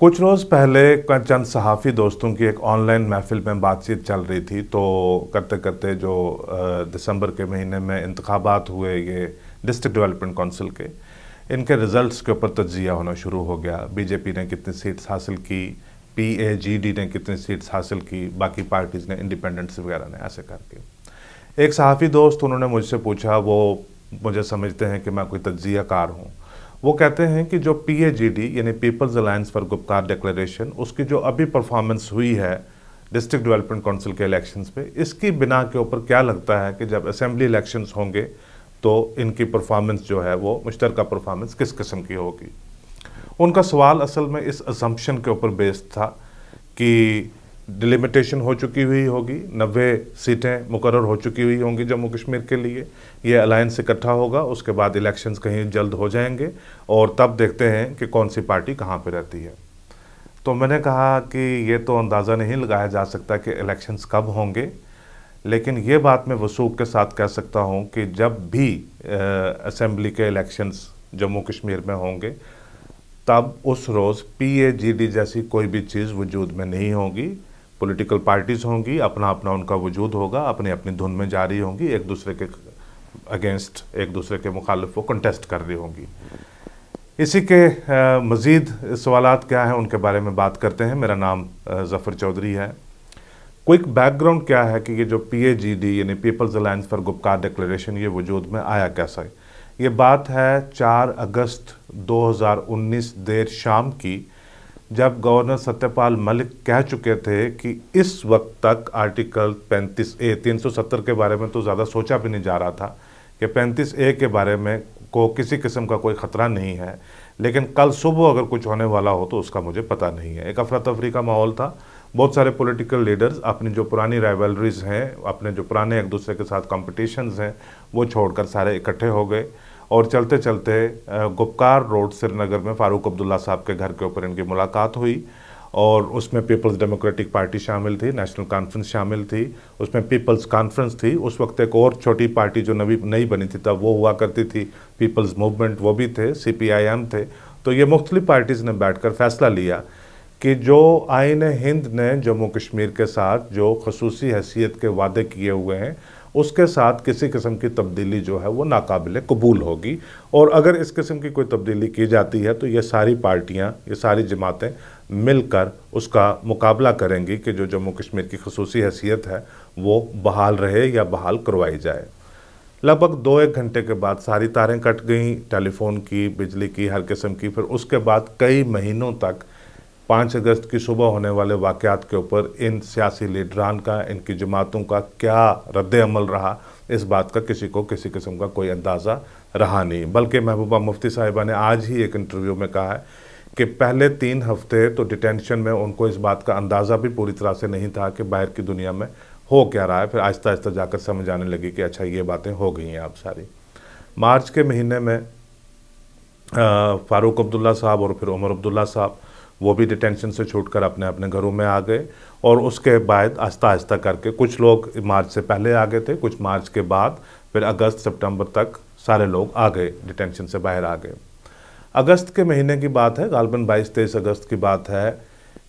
कुछ रोज़ पहले चंद सहाफ़ी दोस्तों की एक ऑनलाइन महफिल में बातचीत चल रही थी तो करते करते जो दिसंबर के महीने में इंतबात हुए ये डिस्ट्रिक्ट डेवलपमेंट काउंसिल के इनके रिज़ल्ट्स के ऊपर तजिया होना शुरू हो गया बीजेपी ने कितनी सीट्स हासिल की पी ए जी डी ने कितनी सीट्स हासिल की बाकी पार्टीज़ ने इंडिपेंडेंट्स वगैरह ने ऐसे करके एक सहाफ़ी दोस्त उन्होंने मुझसे पूछा वो मुझे समझते हैं कि मैं कोई तजिया कार हूँ वो कहते हैं कि जो पी यानी people's alliance for Gupkar declaration उसकी जो अभी परफॉर्मेंस हुई है डिस्ट्रिक्ट डेवलपमेंट काउंसिल के इलेक्शंस पे इसकी बिना के ऊपर क्या लगता है कि जब असेंबली इलेक्शंस होंगे तो इनकी परफॉर्मेंस जो है वो मुश्तरका परफॉर्मेंस किस किस्म की होगी उनका सवाल असल में इस असम्पन के ऊपर बेस्ड था कि डिलिमिटेशन हो चुकी हुई होगी नब्बे सीटें मुकर हो चुकी हुई होंगी जम्मू कश्मीर के लिए ये अलायंस इकट्ठा होगा उसके बाद इलेक्शंस कहीं जल्द हो जाएंगे और तब देखते हैं कि कौन सी पार्टी कहाँ पर रहती है तो मैंने कहा कि ये तो अंदाज़ा नहीं लगाया जा सकता कि इलेक्शंस कब होंगे लेकिन ये बात मैं वसूख के साथ कह सकता हूँ कि जब भी असम्बली के इलेक्शंस जम्मू कश्मीर में होंगे तब उस रोज़ पीएजीडी जैसी कोई भी चीज़ वजूद में नहीं होगी पॉलिटिकल पार्टीज़ होंगी अपना अपना उनका वजूद होगा अपने अपनी धुन में जा रही होंगी एक दूसरे के अगेंस्ट एक दूसरे के मुखालफ वो कंटेस्ट कर रही होंगी इसी के मज़ीद सवाल क्या हैं उनके बारे में बात करते हैं मेरा नाम ज़फ़र चौधरी है क्विक बैकग्राउंड क्या है कि ये जो पी ए जी डी यानी people's alliance for Gupkar declaration ये वजूद में आया कैसा है ये बात है 4 अगस्त 2019 देर शाम की जब गवर्नर सत्यपाल मलिक कह चुके थे कि इस वक्त तक आर्टिकल 35 ए 370 के बारे में तो ज़्यादा सोचा भी नहीं जा रहा था कि 35 ए के बारे में को किसी किस्म का कोई ख़तरा नहीं है लेकिन कल सुबह अगर कुछ होने वाला हो तो उसका मुझे पता नहीं है एक अफरा तफरी का माहौल था बहुत सारे पॉलिटिकल लीडर्स अपनी जो पुरानी राइवलरीज हैं अपने जो पुराने एक दूसरे के साथ कॉम्पिटिशन्स हैं वो छोड़कर सारे इकट्ठे हो गए और चलते चलते गुपकार रोड श्रीनगर में फ़ारूक अब्दुल्ला साहब के घर के ऊपर इनकी मुलाकात हुई और उसमें पीपल्स डेमोक्रेटिक पार्टी शामिल थी नेशनल कॉन्फ्रेंस शामिल थी उसमें पीपल्स कॉन्फ्रेंस थी उस वक्त एक और छोटी पार्टी जो नवी नई बनी थी तब वो हुआ करती थी पीपल्स मूवमेंट वो भी थे सी थे तो ये मुख्तलि पार्टीज़ ने बैठकर फैसला लिया कि जो आइन हिंद ने जम्मू कश्मीर के साथ जो खसूसी हैसियत के वादे किए हुए हैं उसके साथ किसी किस्म की तब्दीली जो है वो नाकबिल कबूल होगी और अगर इस किस्म की कोई तब्दीली की जाती है तो ये सारी पार्टियाँ ये सारी जमातें मिलकर उसका मुकाबला करेंगी कि जो जम्मू कश्मीर की खसूसी हैसियत है वो बहाल रहे या बहाल करवाई जाए लगभग दो एक घंटे के बाद सारी तारें कट गईं टेलीफोन की बिजली की हर किस्म की फिर उसके बाद कई महीनों तक पाँच अगस्त की सुबह होने वाले वाक़ात के ऊपर इन सियासी लीडरान का इनकी जमातों का क्या रद्द अमल रहा इस बात का किसी को किसी किस्म का कोई अंदाज़ा रहा नहीं बल्कि महबूबा मुफ्ती साहिबा ने आज ही एक इंटरव्यू में कहा है कि पहले तीन हफ्ते तो डिटेंशन में उनको इस बात का अंदाज़ा भी पूरी तरह से नहीं था कि बाहर की दुनिया में हो क्या रहा है फिर आहिस्ता आहिस्ता जाकर समझ आने लगी कि अच्छा ये बातें हो गई हैं आप सारी मार्च के महीने में फ़ारूक अब्दुल्ला साहब और फिर उमर अब्दुल्ला साहब वो भी डिटेंशन से कर अपने अपने घरों में आ गए और उसके बाद आस्ता आस्ता करके कुछ लोग मार्च से पहले आ गए थे कुछ मार्च के बाद फिर अगस्त सितंबर तक सारे लोग आ गए डिटेंशन से बाहर आ गए अगस्त के महीने की बात है गालबन बाईस तेईस अगस्त की बात है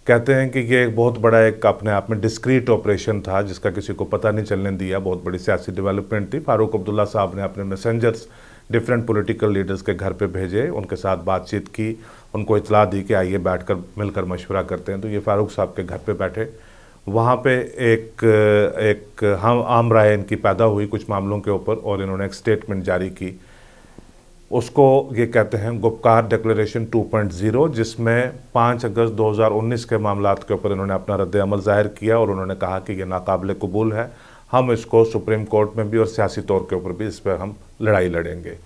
कहते हैं कि ये एक बहुत बड़ा एक अपने आप में डिस्क्रीट ऑपरेशन था जिसका किसी को पता नहीं चलने दिया बहुत बड़ी सियासी डेवलपमेंट थी फारूक अब्दुल्ला साहब ने अपने मैसेंजर्स डिफरेंट पॉलिटिकल लीडर्स के घर पे भेजे उनके साथ बातचीत की उनको इतला दी कि आइए बैठकर मिलकर मशवरा करते हैं तो ये फ़ारूक साहब के घर पे बैठे वहाँ पे एक एक हम आम राय इनकी पैदा हुई कुछ मामलों के ऊपर और इन्होंने एक स्टेटमेंट जारी की उसको ये कहते हैं गुप्कार डिक्लेरेशन 2.0 जिसमें 5 अगस्त 2019 के मामला के ऊपर इन्होंने अपना रद्द अमल ज़ाहिर किया और उन्होंने कहा कि ये नाकबले कबूल है हम इसको सुप्रीम कोर्ट में भी और सियासी तौर के ऊपर भी इस पर हम लड़ाई लड़ेंगे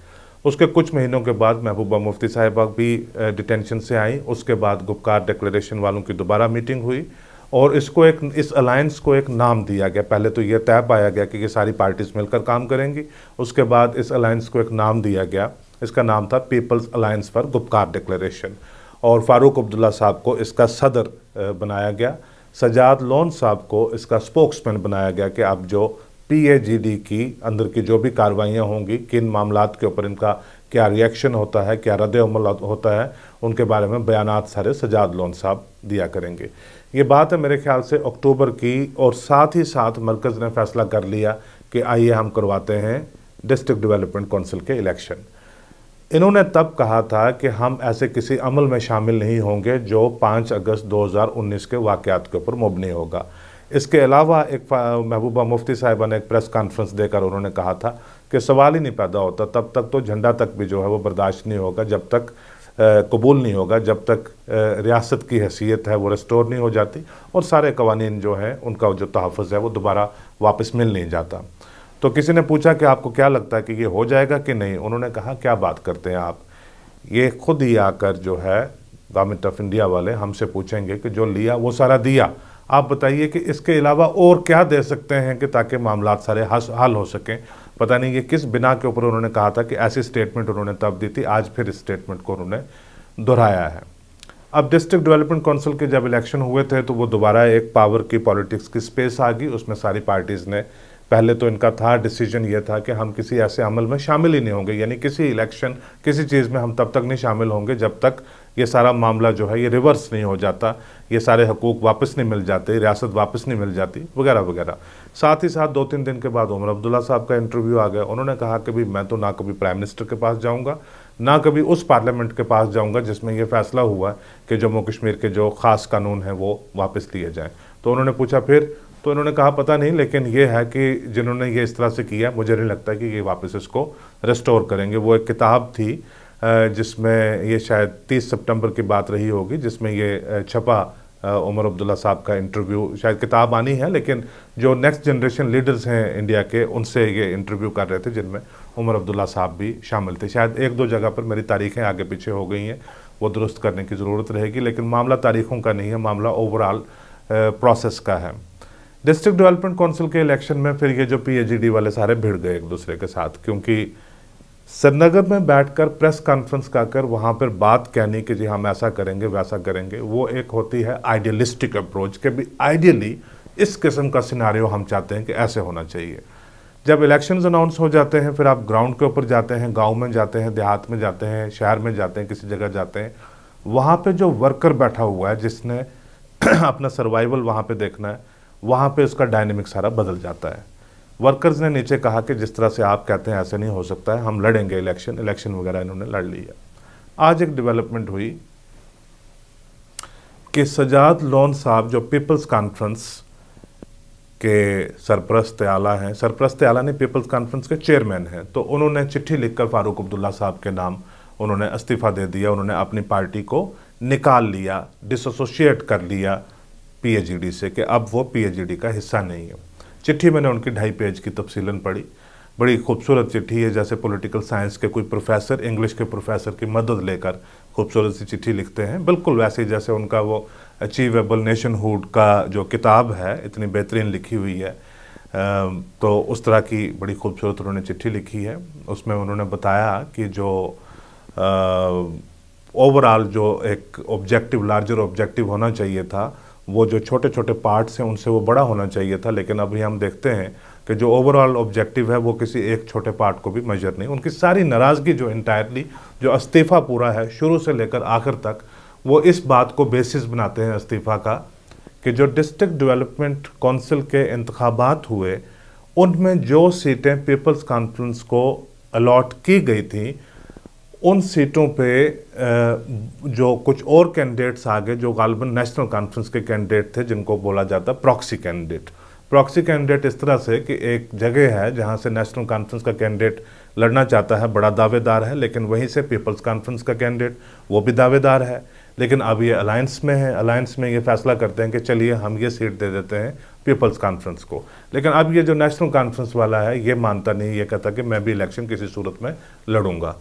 उसके कुछ महीनों के बाद महबूबा मुफ्ती साहिबा भी डिटेंशन से आई उसके बाद गुप्कार डिक्लेरेशन वालों की दोबारा मीटिंग हुई और इसको एक इस अलायंस को एक नाम दिया गया पहले तो यह तय पाया गया कि ये सारी पार्टीज़ मिलकर काम करेंगी उसके बाद इस अलायंस को एक नाम दिया गया इसका नाम था people's alliance for Gupkar declaration और फारूक अब्दुल्ला साहब को इसका सदर बनाया गया सजाद लोन साहब को इसका स्पोक्समैन बनाया गया कि आप जो टीएजीडी की अंदर की जो भी कार्रवाइयाँ होंगी किन मामला के ऊपर इनका क्या रिएक्शन होता है क्या रद्द अमल होता है उनके बारे में बयान सारे सजाद लोन साहब दिया करेंगे ये बात है मेरे ख्याल से अक्टूबर की और साथ ही साथ मरकज़ ने फैसला कर लिया कि आइए हम करवाते हैं डिस्ट्रिक्ट डेवलपमेंट काउंसिल के इलेक्शन इन्होंने तब कहा था कि हम ऐसे किसी अमल में शामिल नहीं होंगे जो पाँच अगस्त 2019 के वाक़ के ऊपर मुबनी होगा इसके अलावा एक महबूबा मुफ्ती साहिबा ने एक प्रेस कॉन्फ्रेंस देकर उन्होंने कहा था कि सवाल ही नहीं पैदा होता तब तक तो झंडा तक भी जो है वो बर्दाश्त नहीं होगा जब तक कबूल नहीं होगा जब तक रियासत की हैसियत है वो रेस्टोर नहीं हो जाती और सारे कवानीन जो है उनका जो तहफ़ है वो दोबारा वापस मिल नहीं जाता तो किसी ने पूछा कि आपको क्या लगता है कि ये हो जाएगा कि नहीं उन्होंने कहा क्या बात करते हैं आप ये खुद ही आकर जो है गवर्नमेंट ऑफ इंडिया वाले हमसे पूछेंगे कि जो लिया वो सारा दिया आप बताइए कि इसके अलावा और क्या दे सकते हैं कि ताकि मामला सारे हल हो सकें पता नहीं ये किस बिना के ऊपर उन्होंने कहा था कि ऐसी स्टेटमेंट उन्होंने तब दी थी आज फिर इस स्टेटमेंट को उन्होंने दोहराया है अब डिस्ट्रिक्ट डेवलपमेंट काउंसिल के जब इलेक्शन हुए थे तो वो दोबारा एक पावर की पॉलिटिक्स की स्पेस आ गई उसमें सारी पार्टीज़ ने पहले तो इनका था डिसीजन ये था कि हम किसी ऐसे अमल में शामिल ही नहीं होंगे यानी किसी इलेक्शन किसी चीज़ में हम तब तक नहीं शामिल होंगे जब तक ये सारा मामला जो है ये रिवर्स नहीं हो जाता ये सारे हकूक वापस नहीं मिल जाते रियासत वापस नहीं मिल जाती वगैरह वगैरह साथ ही साथ दो तीन दिन के बाद उमर अब्दुल्ला साहब का इंटरव्यू आ गया उन्होंने कहा कि भाई मैं तो ना कभी प्राइम मिनिस्टर के पास जाऊँगा ना कभी उस पार्लियामेंट के पास जाऊँगा जिसमें यह फैसला हुआ कि जम्मू कश्मीर के जो ख़ास कानून हैं वो वापस लिए जाएँ तो उन्होंने पूछा फिर तो उन्होंने कहा पता नहीं लेकिन ये है कि जिन्होंने ये इस तरह से किया मुझे नहीं लगता कि ये वापस इसको रिस्टोर करेंगे वो एक किताब थी जिसमें ये शायद 30 सितंबर की बात रही होगी जिसमें ये छपा उमर अब्दुल्ला साहब का इंटरव्यू शायद किताब आनी है लेकिन जो नेक्स्ट जनरेशन लीडर्स हैं इंडिया के उनसे ये इंटरव्यू कर रहे थे जिनमें उमर अब्दुल्ला साहब भी शामिल थे शायद एक दो जगह पर मेरी तारीखें आगे पीछे हो गई हैं वो दुरुस्त करने की ज़रूरत रहेगी लेकिन मामला तारीखों का नहीं है मामला ओवरऑल प्रोसेस का है डिस्ट्रिक्ट डेवलपमेंट काउंसिल के इलेक्शन में फिर ये जो पी वाले सारे भिड़ गए एक दूसरे के साथ क्योंकि श्रीनगर में बैठकर प्रेस कॉन्फ्रेंस का कर वहाँ पर बात कहने की जी हम ऐसा करेंगे वैसा करेंगे वो एक होती है आइडियलिस्टिक अप्रोच के भी आइडियली इस किस्म का सिनारियो हम चाहते हैं कि ऐसे होना चाहिए जब इलेक्शन अनाउंस हो जाते हैं फिर आप ग्राउंड के ऊपर जाते हैं गाँव में जाते हैं देहात में जाते हैं शहर में जाते हैं किसी जगह जाते हैं वहाँ पर जो वर्कर बैठा हुआ है जिसने अपना सर्वाइवल वहाँ पर देखना है वहाँ पर उसका डायनेमिक सारा बदल जाता है वर्कर्स ने नीचे कहा कि जिस तरह से आप कहते हैं ऐसे नहीं हो सकता है हम लड़ेंगे इलेक्शन इलेक्शन वगैरह इन्होंने लड़ लिया आज एक डेवलपमेंट हुई कि सजाद लोन साहब जो पीपल्स कॉन्फ्रेंस के सरप्रस्त आला हैं सरप्रस्त आला ने पीपल्स कॉन्फ्रेंस के चेयरमैन हैं तो उन्होंने चिट्ठी लिखकर फारूक अब्दुल्ला साहब के नाम उन्होंने इस्तीफ़ा दे दिया उन्होंने अपनी पार्टी को निकाल लिया डिसोसिएट कर लिया पीएचडी से कि अब वो पीएचडी का हिस्सा नहीं है चिट्ठी मैंने उनकी ढाई पेज की तफसीलन पढ़ी बड़ी खूबसूरत चिट्ठी है जैसे पॉलिटिकल साइंस के कोई प्रोफेसर इंग्लिश के प्रोफेसर की मदद लेकर खूबसूरत सी चिट्ठी लिखते हैं बिल्कुल वैसे जैसे उनका वो अचीवेबल नेशनहुड का जो किताब है इतनी बेहतरीन लिखी हुई है तो उस तरह की बड़ी खूबसूरत उन्होंने चिट्ठी लिखी है उसमें उन्होंने बताया कि जो ओवरऑल जो एक ऑब्जेक्टिव लार्जर ऑब्जेक्टिव होना चाहिए था वो जो छोटे छोटे पार्ट्स हैं उनसे वो बड़ा होना चाहिए था लेकिन अभी हम देखते हैं कि जो ओवरऑल ऑब्जेक्टिव है वो किसी एक छोटे पार्ट को भी मेजर नहीं उनकी सारी नाराज़गी जो इंटायरली जो इस्तीफ़ा पूरा है शुरू से लेकर आखिर तक वो इस बात को बेसिस बनाते हैं इस्तीफ़ा का कि जो डिस्ट्रिक्ट डेवलपमेंट कौंसिल के इंतबात हुए उनमें जो सीटें पीपल्स कॉन्फ्रेंस को अलॉट की गई थी उन सीटों पे जो कुछ और कैंडिडेट्स आ गए जो गालबन नेशनल कॉन्फ्रेंस के कैंडिडेट थे जिनको बोला जाता प्रॉक्सी कैंडिडेट प्रॉक्सी कैंडिडेट इस तरह से कि एक जगह है जहाँ से नेशनल कॉन्फ्रेंस का कैंडिडेट लड़ना चाहता है बड़ा दावेदार है लेकिन वहीं से पीपल्स कॉन्फ्रेंस का कैंडिडेट वो भी दावेदार है लेकिन अब ये अलायंस में है अलायंस में ये फैसला करते हैं कि चलिए हम ये सीट दे देते हैं पीपल्स कॉन्फ्रेंस को लेकिन अब ये जो नेशनल कॉन्फ्रेंस वाला है ये मानता नहीं ये कहता कि मैं भी इलेक्शन किसी सूरत में लड़ूंगा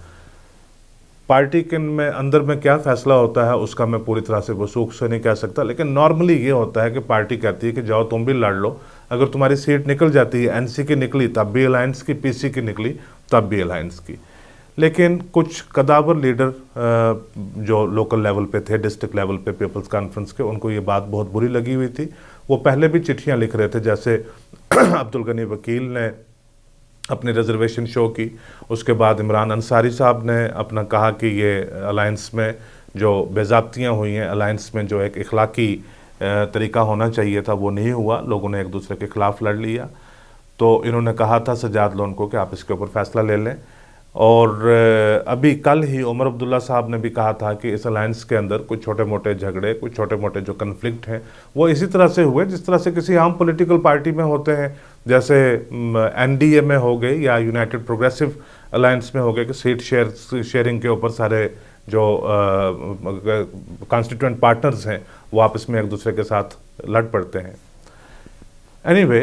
पार्टी के में अंदर में क्या फैसला होता है उसका मैं पूरी तरह से वसूख से नहीं कह सकता लेकिन नॉर्मली ये होता है कि पार्टी कहती है कि जाओ तुम भी लड़ लो अगर तुम्हारी सीट निकल जाती है एनसी की निकली तब भी अलायंस की पीसी की निकली तब भी अलायंस की लेकिन कुछ कदावर लीडर जो लोकल लेवल पे थे डिस्ट्रिक्ट लेवल पे पीपल्स कॉन्फ्रेंस के उनको ये बात बहुत बुरी लगी हुई थी वो पहले भी चिट्ठियाँ लिख रहे थे जैसे अब्दुल गनी वकील ने अपनी रिजर्वेशन शो की उसके बाद इमरान अंसारी साहब ने अपना कहा कि ये अलायंस में जो बेजाबतियाँ हुई हैं अलायंस में जो एक अखलाकी तरीका होना चाहिए था वो नहीं हुआ लोगों ने एक दूसरे के ख़िलाफ़ लड़ लिया तो इन्होंने कहा था सजाद लोन को कि आप इसके ऊपर फ़ैसला ले लें और अभी कल ही उमर अब्दुल्ला साहब ने भी कहा था कि इस अलायंस के अंदर कुछ छोटे मोटे झगड़े कुछ छोटे मोटे जो कन्फ्लिक्ट हैं वो इसी तरह से हुए जिस तरह से किसी आम पॉलिटिकल पार्टी में होते हैं जैसे एनडीए में हो गई या यूनाइटेड प्रोग्रेसिव अलायंस में हो गए कि सीट शेयर शेयरिंग के ऊपर सारे जो कॉन्स्टिट्यूंट पार्टनर्स हैं वो आपस में एक दूसरे के साथ लड़ पड़ते हैं एनी anyway,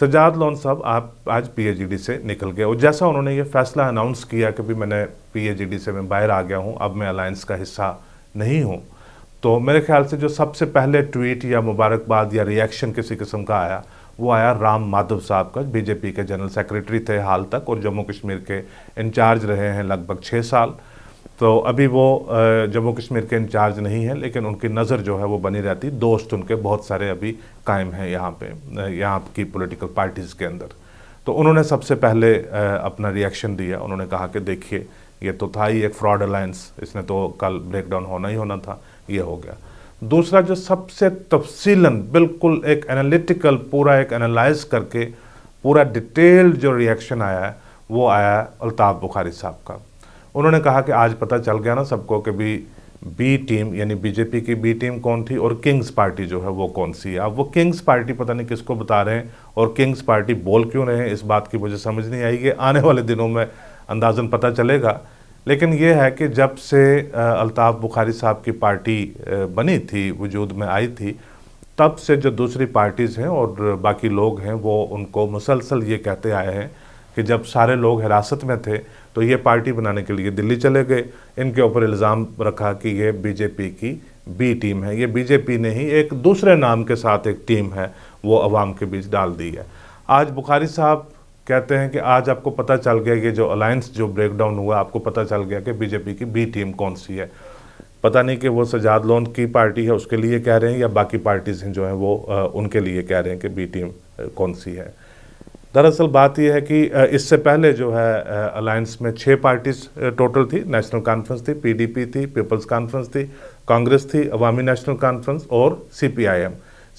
सज्जाद लोन साहब आप आज पीएचडी से निकल गए और जैसा उन्होंने ये फैसला अनाउंस किया कि भी मैंने पीएचडी से मैं बाहर आ गया हूँ अब मैं अलायंस का हिस्सा नहीं हूँ तो मेरे ख्याल से जो सबसे पहले ट्वीट या मुबारकबाद या रिएक्शन किसी किस्म का आया वो आया राम माधव साहब का बीजेपी के जनरल सेक्रेटरी थे हाल तक और जम्मू कश्मीर के इंचार्ज रहे हैं लगभग छः साल तो अभी वो जम्मू कश्मीर के इंचार्ज नहीं है लेकिन उनकी नज़र जो है वो बनी रहती दोस्त उनके बहुत सारे अभी कायम हैं यहाँ पे यहाँ की पॉलिटिकल पार्टीज़ के अंदर तो उन्होंने सबसे पहले अपना रिएक्शन दिया उन्होंने कहा कि देखिए ये तो था ही एक फ्रॉड अलायंस इसने तो कल ब्रेकडाउन होना ही होना था ये हो गया दूसरा जो सबसे तफसीला बिल्कुल एक एनालिटिकल पूरा एक एनालाइज करके पूरा डिटेल जो रिएक्शन आया है वो आया अल्ताफ़ बुखारी साहब का उन्होंने कहा कि आज पता चल गया ना सबको कि भी बी टीम यानी बीजेपी की बी टीम कौन थी और किंग्स पार्टी जो है वो कौन सी है अब वो किंग्स पार्टी पता नहीं किसको बता रहे हैं और किंग्स पार्टी बोल क्यों रहे हैं इस बात की मुझे समझ नहीं आई कि आने वाले दिनों में अंदाजन पता चलेगा लेकिन ये है कि जब से अल्ताफ़ बुखारी साहब की पार्टी बनी थी वजूद में आई थी तब से जो दूसरी पार्टीज़ हैं और बाकी लोग हैं वो उनको मुसलसल ये कहते आए हैं कि जब सारे लोग हिरासत में थे तो ये पार्टी बनाने के लिए दिल्ली चले गए इनके ऊपर इल्ज़ाम रखा कि ये बीजेपी की बी टीम है ये बीजेपी ने ही एक दूसरे नाम के साथ एक टीम है वो अवाम के बीच डाल दी है आज बुखारी साहब कहते हैं कि आज आपको पता चल गया कि जो अलायंस जो ब्रेकडाउन हुआ आपको पता चल गया कि बीजेपी की बी टीम कौन सी है पता नहीं कि वो सजाद लोन की पार्टी है उसके लिए कह रहे हैं या बाकी पार्टीज हैं जो हैं वो आ, उनके लिए कह रहे हैं कि बी टीम कौन सी है दरअसल बात यह है कि इससे पहले जो है अलायंस में छः पार्टीज टोटल थी नेशनल कॉन्फ्रेंस थी पीडीपी थी पीपल्स कॉन्फ्रेंस थी कांग्रेस थी अवामी नेशनल कॉन्फ्रेंस और सीपीआईएम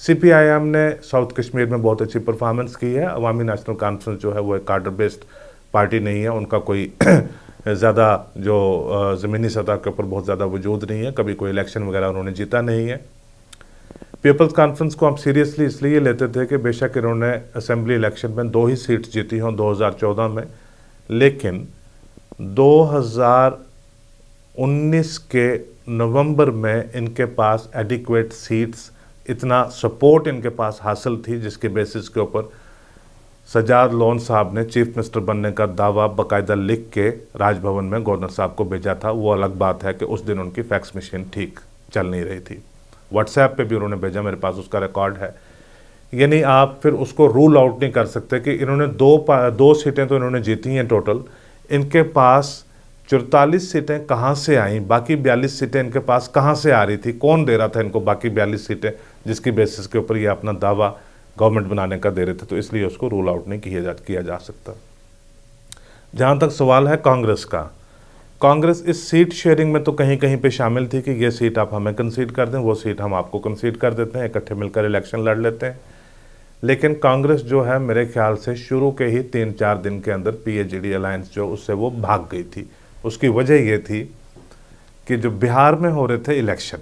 सीपीआईएम ने साउथ कश्मीर में बहुत अच्छी परफॉर्मेंस की है अवामी नेशनल कॉन्फ्रेंस जो है वो एक कार्डर बेस्ड पार्टी नहीं है उनका कोई ज़्यादा जो ज़मीनी सतह के ऊपर बहुत ज़्यादा वजूद नहीं है कभी कोई इलेक्शन वगैरह उन्होंने जीता नहीं है पीपल्स कॉन्फ्रेंस को हम सीरियसली इसलिए लेते थे कि बेशक इन्होंने असेंबली इलेक्शन में दो ही सीट्स जीती हों 2014 में लेकिन 2019 के नवंबर में इनके पास एडिक्वेट सीट्स इतना सपोर्ट इनके पास हासिल थी जिसके बेसिस के ऊपर सजाद लोन साहब ने चीफ मिनिस्टर बनने का दावा बाकायदा लिख के राजभवन में गवर्नर साहब को भेजा था वो अलग बात है कि उस दिन उनकी फैक्स मशीन ठीक चल नहीं रही थी व्हाट्सएप पे भी उन्होंने भेजा मेरे पास उसका रिकॉर्ड है यानी आप फिर उसको रूल आउट नहीं कर सकते कि इन्होंने दो दो सीटें तो इन्होंने जीती हैं टोटल इनके पास चौतालीस सीटें कहाँ से आई बाकी बयालीस सीटें इनके पास कहाँ से आ रही थी कौन दे रहा था इनको बाकी बयालीस सीटें जिसकी बेसिस के ऊपर ये अपना दावा गवर्नमेंट बनाने का दे रहे थे तो इसलिए उसको रूल आउट नहीं किया जा किया जा सकता जहाँ तक सवाल है कांग्रेस का कांग्रेस इस सीट शेयरिंग में तो कहीं कहीं पे शामिल थी कि ये सीट आप हमें कंसीड कर दें वो सीट हम आपको कंसीड कर देते हैं इकट्ठे मिलकर इलेक्शन लड़ लेते हैं लेकिन कांग्रेस जो है मेरे ख्याल से शुरू के ही तीन चार दिन के अंदर पीएचडी अलायंस जो उससे वो भाग गई थी उसकी वजह ये थी कि जो बिहार में हो रहे थे इलेक्शन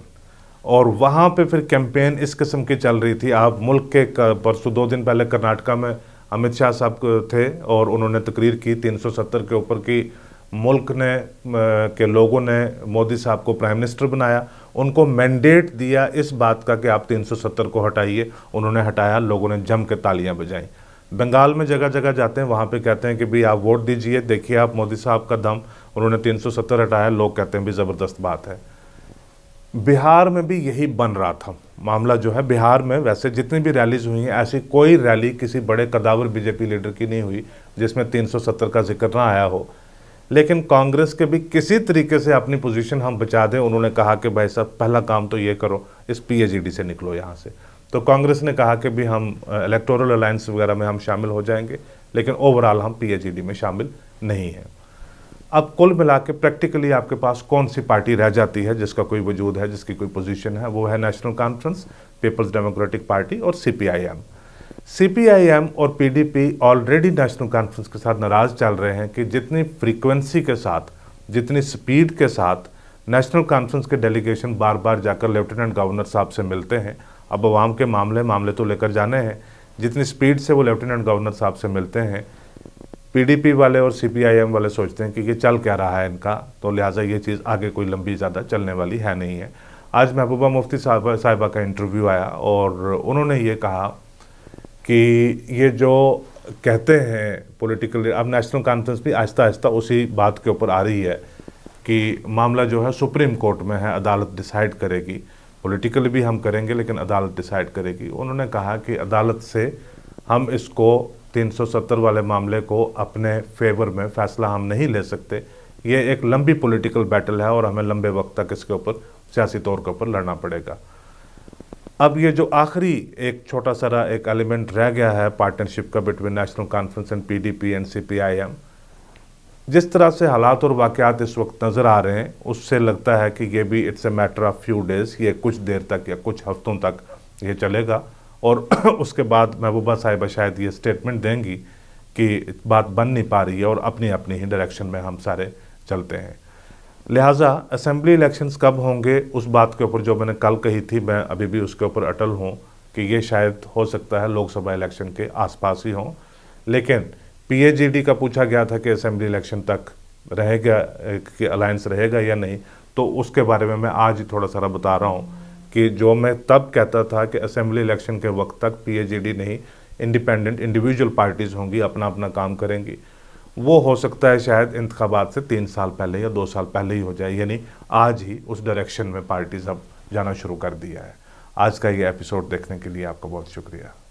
और वहाँ पर फिर कैंपेन इस किस्म की चल रही थी आप मुल्क के परसों दो दिन पहले कर्नाटका में अमित शाह साहब थे और उन्होंने तकरीर की तीन के ऊपर की मुल्क ने के लोगों ने मोदी साहब को प्राइम मिनिस्टर बनाया उनको मैंडेट दिया इस बात का कि आप 370 को हटाइए उन्होंने हटाया लोगों ने जम के तालियां बजाई बंगाल में जगह जगह जाते हैं वहाँ पे कहते हैं कि भाई आप वोट दीजिए देखिए आप मोदी साहब का दम उन्होंने 370 हटाया लोग कहते हैं भी ज़बरदस्त बात है बिहार में भी यही बन रहा था मामला जो है बिहार में वैसे जितनी भी रैलीज हुई हैं ऐसी कोई रैली किसी बड़े कदावर बीजेपी लीडर की नहीं हुई जिसमें तीन का जिक्र ना आया हो लेकिन कांग्रेस के भी किसी तरीके से अपनी पोजीशन हम बचा दें उन्होंने कहा कि भाई साहब पहला काम तो ये करो इस पीएजीडी से निकलो यहाँ से तो कांग्रेस ने कहा कि भी हम इलेक्टोरल अलायंस वगैरह में हम शामिल हो जाएंगे लेकिन ओवरऑल हम पीएचईडी में शामिल नहीं हैं अब कुल मिला के प्रैक्टिकली आपके पास कौन सी पार्टी रह जाती है जिसका कोई वजूद है जिसकी कोई पोजिशन है वो है national conference people's democratic party और सी सीपीआईएम और पीडीपी ऑलरेडी नेशनल कॉन्फ्रेंस के साथ नाराज चल रहे हैं कि जितनी फ्रीक्वेंसी के साथ जितनी स्पीड के साथ नेशनल कॉन्फ्रेंस के डेलीगेशन बार बार जाकर लेफ्टिनेंट गवर्नर साहब से मिलते हैं अब आवाम के मामले मामले तो लेकर जाने हैं जितनी स्पीड से वो लेफ्टिनेंट गवर्नर साहब से मिलते हैं पीडीपी वाले और सीपीआईएम वाले सोचते हैं कि ये चल क्या रहा है इनका तो लिहाजा ये चीज़ आगे कोई लंबी ज़्यादा चलने वाली है नहीं है आज महबूबा मुफ्ती साहबा साहिबा का इंटरव्यू आया और उन्होंने ये कहा कि ये जो कहते हैं पॉलिटिकल अब नेशनल कॉन्फ्रेंस भी आहिस्ता आहिस्ता उसी बात के ऊपर आ रही है कि मामला जो है सुप्रीम कोर्ट में है अदालत डिसाइड करेगी पॉलिटिकल भी हम करेंगे लेकिन अदालत डिसाइड करेगी उन्होंने कहा कि अदालत से हम इसको 370 वाले मामले को अपने फेवर में फैसला हम नहीं ले सकते ये एक लंबी पॉलिटिकल बैटल है और हमें लंबे वक्त तक इसके ऊपर सियासी तौर के ऊपर लड़ना पड़ेगा अब ये जो आखिरी एक छोटा सा एक एलिमेंट रह गया है पार्टनरशिप का between national conference and P D P N C P I M जिस तरह से हालात और वाक़ात इस वक्त नज़र आ रहे हैं उससे लगता है कि ये भी it's a matter of few days ये कुछ देर तक या कुछ हफ्तों तक ये चलेगा और उसके बाद महबूबा साहिबा शायद ये स्टेटमेंट देंगी कि बात बन नहीं पा रही है और अपनी अपनी ही डायरेक्शन में हम सारे चलते हैं लिहाजा असेंबली इलेक्शंस कब होंगे उस बात के ऊपर जो मैंने कल कही थी मैं अभी भी उसके ऊपर अटल हूँ कि ये शायद हो सकता है लोकसभा इलेक्शन के आसपास ही हों लेकिन पी का पूछा गया था कि असेंबली इलेक्शन तक रहेगा कि अलायंस रहेगा या नहीं तो उसके बारे में मैं आज ही थोड़ा सारा बता रहा हूँ कि जो मैं तब कहता था कि असेंबली इलेक्शन के वक्त तक पी नहीं इंडिपेंडेंट इंडिविजुअल पार्टीज़ होंगी अपना अपना काम करेंगी वो हो सकता है शायद इंतबात से तीन साल पहले या दो साल पहले ही हो जाए यानी आज ही उस डायरेक्शन में पार्टीज अब जाना शुरू कर दिया है आज का ये एपिसोड देखने के लिए आपका बहुत शुक्रिया